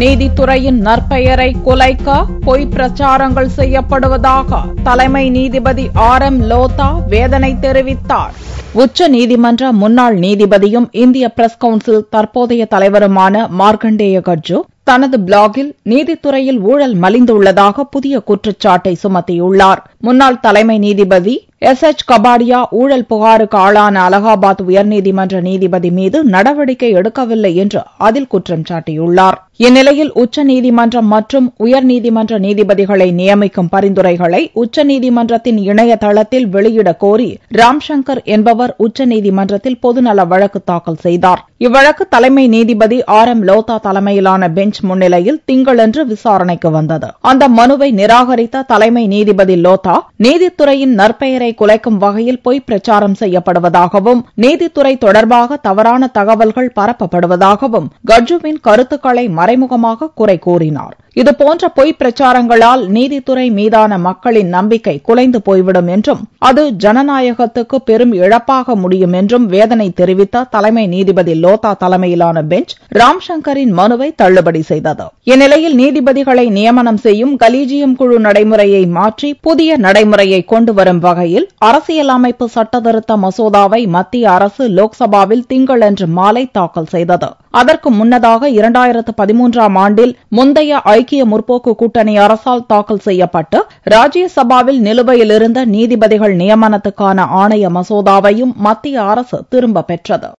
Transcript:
நீதித்துறையின் நற்பெயரை குலைக்க பொய் பிரச்சாரங்கள் செய்யப்படுவதாக தலைமை நீதிபதி ஆர் எம் லோதா வேதனை தெரிவித்தார் உச்ச நீதிமன்ற முன்னாள் நீதிபதியும் இந்திய பிரஸ் கவுன்சில் தற்போதைய தலைவருமான மார்க்கண்டேய கட்ஜு தனது பிளாகில் நீதித்துறையில் ஊழல் மலிந்துள்ளதாக புதிய குற்றச்சாட்டை சுமத்தியுள்ளார் முன்னாள் தலைமை நீதிபதி எஸ் எச் கபாடியா ஊழல் புகாருக்கு ஆளான அலகாபாத் உயர்நீதிமன்ற நீதிபதி மீது நடவடிக்கை எடுக்கவில்லை என்று அதில் குற்றம் சாட்டியுள்ளார் இந்நிலையில் உச்சநீதிமன்றம் மற்றும் உயர்நீதிமன்ற நீதிபதிகளை நியமிக்கும் பரிந்துரைகளை உச்சநீதிமன்றத்தின் இணையதளத்தில் வெளியிட கோரி ராம்சங்கர் என்பவர் உச்சநீதிமன்றத்தில் பொதுநல வழக்கு தாக்கல் செய்தார் இவ்வழக்கு தலைமை நீதிபதி ஆர் எம் லோதா தலைமையிலான பெஞ்ச் முன்னிலையில் திங்களன்று விசாரணைக்கு வந்தது அந்த மனுவை நிராகரித்த தலைமை நீதிபதி லோதா நீதித்துறையின் நற்பெயரை குலைக்கும் வகையில் பொய் பிரச்சாரம் செய்யப்படுவதாகவும் நீதித்துறை தொடர்பாக தவறான தகவல்கள் பரப்பப்படுவதாகவும் கட்ஜுவின் கருத்துக்களை மறைமுகமாக குறை கூறினார் இதுபோன்ற பொய் பிரச்சாரங்களால் நீதித்துறை மீதான மக்களின் நம்பிக்கை குலைந்து போய்விடும் என்றும் அது ஜனநாயகத்துக்கு பெரும் இழப்பாக முடியும் என்றும் வேதனை தெரிவித்த தலைமை நீதிபதி லோதா தலைமையிலான பெஞ்ச் ராம்சங்கரின் மனுவை தள்ளுபடி செய்தது இந்நிலையில் நீதிபதிகளை நியமனம் செய்யும் கலீஜியம் குழு நடைமுறையை மாற்றி புதிய நடைமுறையை கொண்டு வரும் வகையில் அரசியலமைப்பு சட்டத்திருத்த மசோதாவை மத்திய அரசு லோக்சபாவில் திங்களன்று மாலை தாக்கல் செய்தது அதற்கு முன்னதாக இரண்டாயிரத்து பதிமூன்றாம் ஆண்டில் முந்தைய ஐக்கிய முற்போக்கு கூட்டணி அரசால் தாக்கல் செய்யப்பட்டு ராஜ்யசபாவில் நிலுவையிலிருந்த நீதிபதிகள் நியமனத்துக்கான ஆணைய மசோதாவையும் மத்திய அரசு திரும்பப் பெற்றது